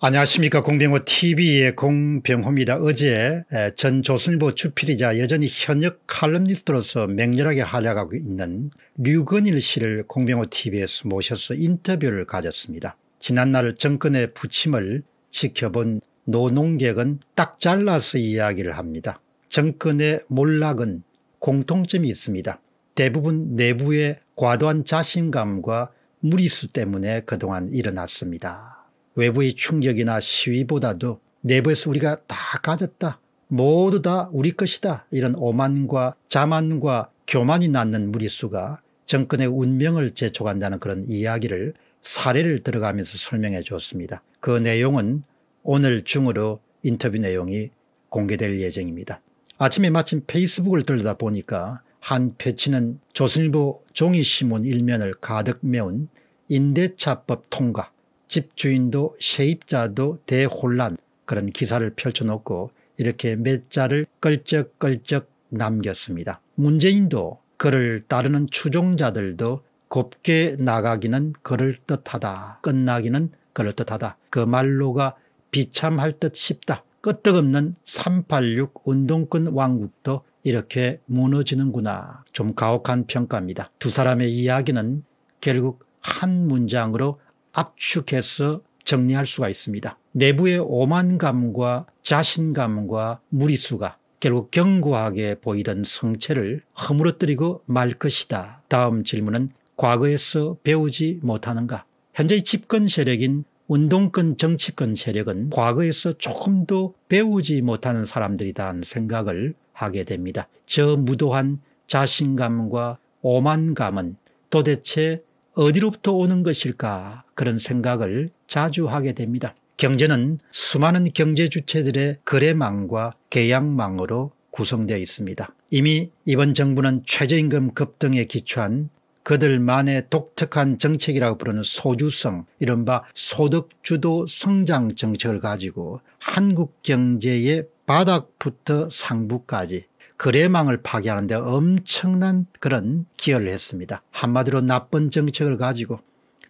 안녕하십니까 공병호 tv의 공병호입니다. 어제 전 조선일보 주필이자 여전히 현역 칼럼니스트로서 맹렬하게 활약하고 있는 류건일 씨를 공병호 tv에서 모셔서 인터뷰를 가졌습니다. 지난날 정권의 부침을 지켜본 노농객은 딱 잘라서 이야기를 합니다. 정권의 몰락은 공통점이 있습니다. 대부분 내부의 과도한 자신감과 무리수 때문에 그동안 일어났습니다. 외부의 충격이나 시위보다도 내부에서 우리가 다 가졌다. 모두 다 우리 것이다. 이런 오만과 자만과 교만이 낳는 무리수가 정권의 운명을 재촉한다는 그런 이야기를 사례를 들어가면서 설명해 줬습니다. 그 내용은 오늘 중으로 인터뷰 내용이 공개될 예정입니다. 아침에 마침 페이스북을 들다 보니까 한 패치는 조선일보 종이신문 일면을 가득 메운 임대차법 통과 집주인도 세입자도 대혼란 그런 기사를 펼쳐놓고 이렇게 몇 자를 끌적끌적 남겼습니다. 문재인도 그를 따르는 추종자들도 곱게 나가기는 그를 뜻하다 끝나기는 그를 뜻하다 그 말로가 비참할 듯 싶다 끄떡없는 386 운동권 왕국도 이렇게 무너지는구나 좀 가혹한 평가입니다. 두 사람의 이야기는 결국 한 문장으로 압축해서 정리할 수가 있습니다. 내부의 오만감과 자신감과 무리수가 결국 견고하게 보이던 성체를 허물어뜨리고 말 것이다. 다음 질문은 과거에서 배우지 못하는가? 현재의 집권 세력인 운동권 정치권 세력은 과거에서 조금도 배우지 못하는 사람들이다라는 생각을 하게 됩니다. 저 무도한 자신감과 오만감은 도대체 어디로부터 오는 것일까 그런 생각을 자주 하게 됩니다. 경제는 수많은 경제 주체들의 거래망과 계약망으로 구성되어 있습니다. 이미 이번 정부는 최저임금 급등에 기초한 그들만의 독특한 정책이라고 부르는 소주성 이른바 소득주도 성장 정책을 가지고 한국 경제의 바닥부터 상부까지 거래망을 파괴하는 데 엄청난 그런 기여를 했습니다. 한마디로 나쁜 정책을 가지고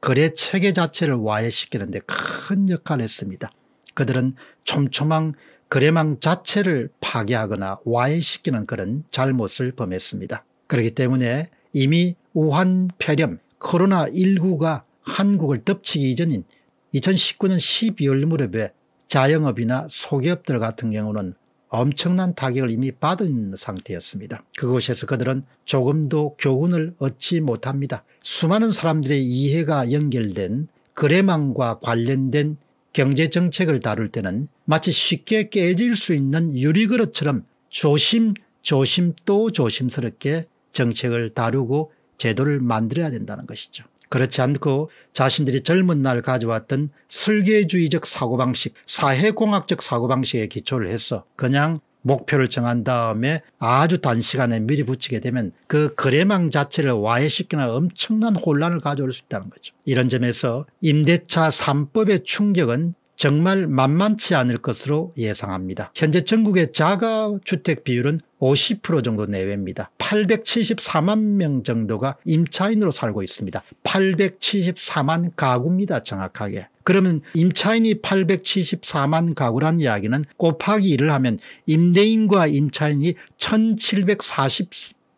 거래 체계 자체를 와해시키는 데 큰 역할을 했습니다. 그들은 촘촘한 거래망 자체를 파괴하거나 와해시키는 그런 잘못을 범했습니다. 그렇기 때문에 이미 우한 폐렴 코로나19가 한국을 덮치기 이전인 2019년 12월 무렵에 자영업이나 소기업들 같은 경우는 엄청난 타격을 이미 받은 상태였습니다. 그곳에서 그들은 조금도 교훈을 얻지 못합니다. 수많은 사람들의 이해가 연결된 거래망과 관련된 경제정책을 다룰 때는 마치 쉽게 깨질 수 있는 유리그릇처럼 조심 조심 또 조심스럽게 정책을 다루고 제도를 만들어야 된다는 것이죠. 그렇지 않고 자신들이 젊은 날 가져왔던 설계주의적 사고방식 사회공학적 사고방식에 기초를 해서 그냥 목표를 정한 다음에 아주 단시간에 미리 붙이게 되면 그 거래망 자체를 와해시키나 엄청난 혼란을 가져올 수 있다는 거죠. 이런 점에서 임대차 3법의 충격은 정말 만만치 않을 것으로 예상합니다. 현재 전국의 자가주택 비율은 50% 정도 내외입니다. 874만 명 정도가 임차인으로 살고 있습니다. 874만 가구입니다. 정확하게. 그러면 임차인이 874만 가구란 이야기는 곱하기 1을 하면 임대인과 임차인이 1 7 4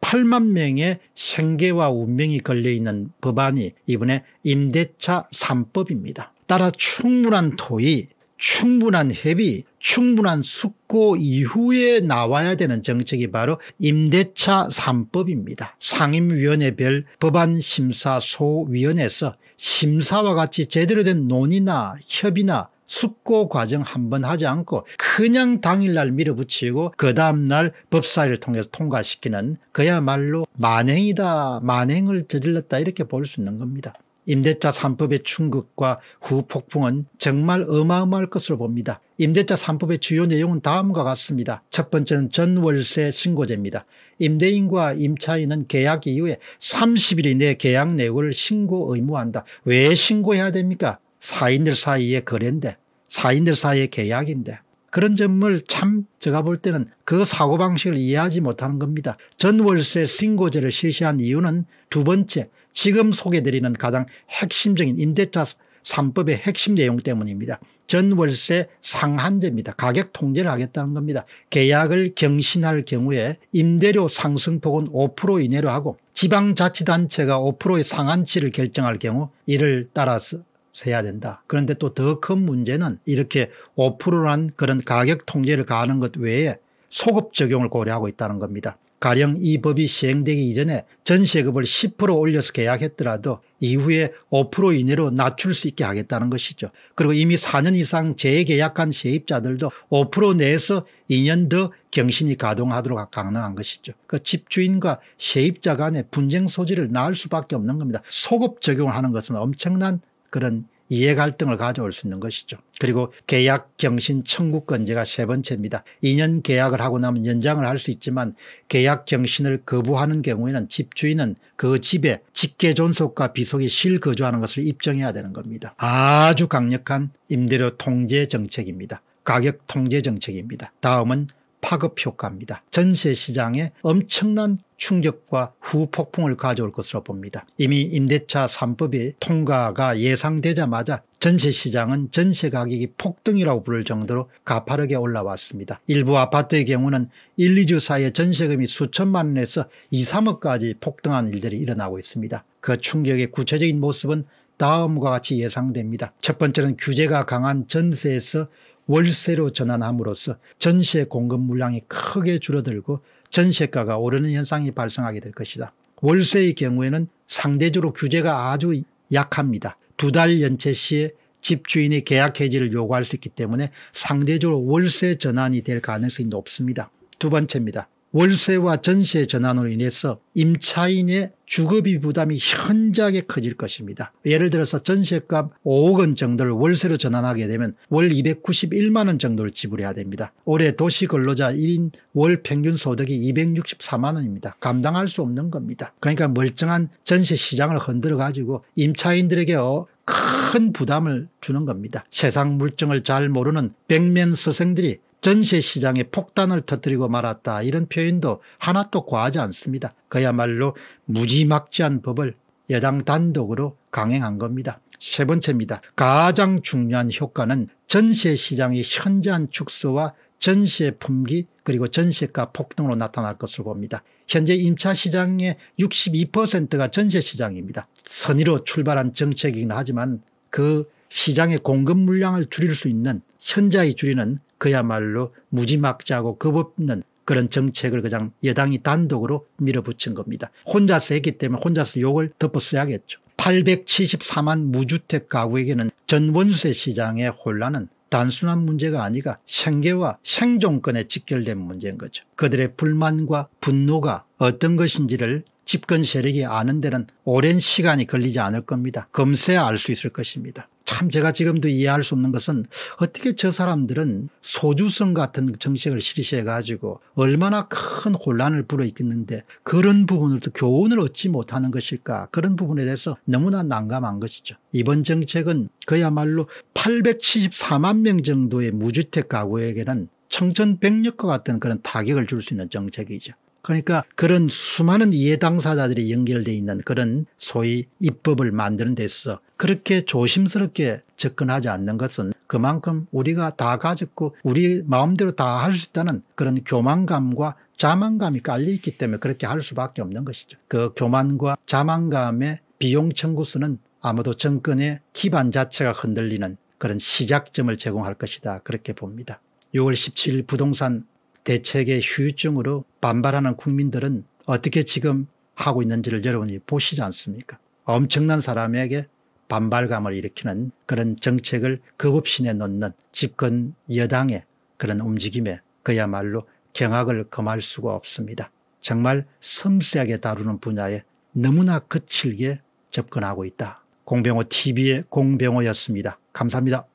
8만 명의 생계와 운명이 걸려있는 법안이 이번에 임대차 3법입니다. 따라 충분한 토의 충분한 협의 충분한 숙고 이후에 나와야 되는 정책이 바로 임대차 3법입니다. 상임위원회별 법안심사소위원회에서 심사와 같이 제대로 된 논의나 협의나 숙고 과정 한번 하지 않고 그냥 당일날 밀어붙이고 그 다음날 법사위를 통해서 통과시키는 그야말로 만행이다 만행을 저질렀다 이렇게 볼 수 있는 겁니다. 임대차 3법의 충격과 후폭풍은 정말 어마어마할 것으로 봅니다. 임대차 3법의 주요 내용은 다음과 같습니다. 첫 번째는 전월세 신고제입니다. 임대인과 임차인은 계약 이후에 30일 이내 계약 내역을 신고 의무한다. 왜 신고해야 됩니까? 사인들 사이의 거래인데 사인들 사이의 계약인데 그런 점을 참 제가 볼 때는 그 사고방식을 이해하지 못하는 겁니다. 전월세 신고제를 실시한 이유는 두 번째 지금 소개드리는 가장 핵심적인 임대차 3법의 핵심 내용 때문입니다. 전월세 상한제입니다. 가격 통제를 하겠다는 겁니다. 계약을 경신할 경우에 임대료 상승폭은 5% 이내로 하고 지방자치단체가 5%의 상한치를 결정할 경우 이를 따라서 해야 된다. 그런데 또 더 큰 문제는 이렇게 5%란 그런 가격 통제를 가하는 것 외에 소급 적용을 고려하고 있다는 겁니다. 가령 이 법이 시행되기 이전에 전세금을 10% 올려서 계약했더라도 이후에 5% 이내로 낮출 수 있게 하겠다는 것이죠. 그리고 이미 4년 이상 재계약한 세입자들도 5% 내에서 2년 더 경신이 가동하도록 강능한 것이죠. 그 집주인과 세입자 간의 분쟁 소지를 낳을 수밖에 없는 겁니다. 소급 적용하는 것은 엄청난 그런 이해 갈등을 가져올 수 있는 것이죠. 그리고 계약 경신 청구권제가 세 번째입니다. 2년 계약을 하고 나면 연장을 할 수 있지만 계약 경신을 거부하는 경우에는 집주인은 그 집에 직계 존속과 비속이 실거주하는 것을 입증해야 되는 겁니다. 아주 강력한 임대료 통제 정책입니다. 가격 통제 정책입니다. 다음은 파급 효과입니다. 전세 시장에 엄청난 충격과 후폭풍을 가져올 것으로 봅니다. 이미 임대차 3법의 통과가 예상되자마자 전세 시장은 전세 가격이 폭등이라고 부를 정도로 가파르게 올라왔습니다. 일부 아파트의 경우는 1, 2주 사이에 전세금이 수천만 원에서 2, 3억까지 폭등한 일들이 일어나고 있습니다. 그 충격의 구체적인 모습은 다음과 같이 예상됩니다. 첫 번째는 규제가 강한 전세에서 월세로 전환함으로써 전시의 공급 물량이 크게 줄어들고 전세가가 오르는 현상이 발생하게 될 것이다. 월세의 경우에는 상대적으로 규제가 아주 약합니다. 두 달 연체 시에 집주인이 계약 해지를 요구할 수 있기 때문에 상대적으로 월세 전환이 될 가능성이 높습니다. 두 번째입니다. 월세와 전세 전환으로 인해서 임차인의 주거비 부담이 현저하게 커질 것입니다. 예를 들어서 전셋값 5억 원 정도를 월세로 전환하게 되면 월 291만 원 정도를 지불해야 됩니다. 올해 도시 근로자 1인 월 평균 소득이 264만 원입니다. 감당할 수 없는 겁니다. 그러니까 멀쩡한 전세 시장을 흔들어 가지고 임차인들에게 어, 큰 부담을 주는 겁니다. 세상 물정을 잘 모르는 백면 스승들이 전세 시장에 폭탄을 터뜨리고 말았다 이런 표현도 하나도 과하지 않습니다. 그야말로 무지막지한 법을 여당 단독으로 강행한 겁니다. 세 번째입니다. 가장 중요한 효과는 전세 시장의 현저한 축소와 전세 품귀 그리고 전세가 폭등으로 나타날 것으로 봅니다. 현재 임차시장의 62%가 전세시장입니다. 선의로 출발한 정책이긴 하지만 그 시장의 공급 물량을 줄일 수 있는 현저히 줄이는 그야말로 무지막지하고 겁없는 그런 정책을 그냥 여당이 단독으로 밀어붙인 겁니다. 혼자서 했기 때문에 혼자서 욕을 덮어써야겠죠. 874만 무주택 가구에게는 전원세 시장의 혼란은 단순한 문제가 아니라 생계와 생존권에 직결된 문제인 거죠. 그들의 불만과 분노가 어떤 것인지를 집권 세력이 아는 데는 오랜 시간이 걸리지 않을 겁니다. 검세 알 수 있을 것입니다. 참 제가 지금도 이해할 수 없는 것은 어떻게 저 사람들은 소주성 같은 정책을 실시해 가지고 얼마나 큰 혼란을 불어있겠는데 그런 부분을 또 교훈을 얻지 못하는 것일까 그런 부분에 대해서 너무나 난감한 것이죠. 이번 정책은 그야말로 874만 명 정도의 무주택 가구에게는 청천벽력과 같은 그런 타격을 줄 수 있는 정책이죠. 그러니까 그런 수많은 예당사자들이 연결되어 있는 그런 소위 입법을 만드는 데 있어서 그렇게 조심스럽게 접근하지 않는 것은 그만큼 우리가 다 가졌고 우리 마음대로 다 할 수 있다는 그런 교만감과 자만감이 깔려있기 때문에 그렇게 할 수밖에 없는 것이죠. 그 교만과 자만감의 비용 청구수는 아마도 정권의 기반 자체가 흔들리는 그런 시작점을 제공할 것이다 그렇게 봅니다. 6월 17일 부동산 대책의 휴유증으로 반발하는 국민들은 어떻게 지금 하고 있는지를 여러분이 보시지 않습니까 엄청난 사람에게 반발감을 일으키는 그런 정책을 겁없이내 놓는 집권 여당의 그런 움직임에 그야말로 경악을 금할 수가 없습니다. 정말 섬세하게 다루는 분야에 너무나 거칠게 접근하고 있다. 공병호 TV의 공병호였습니다. 감사합니다.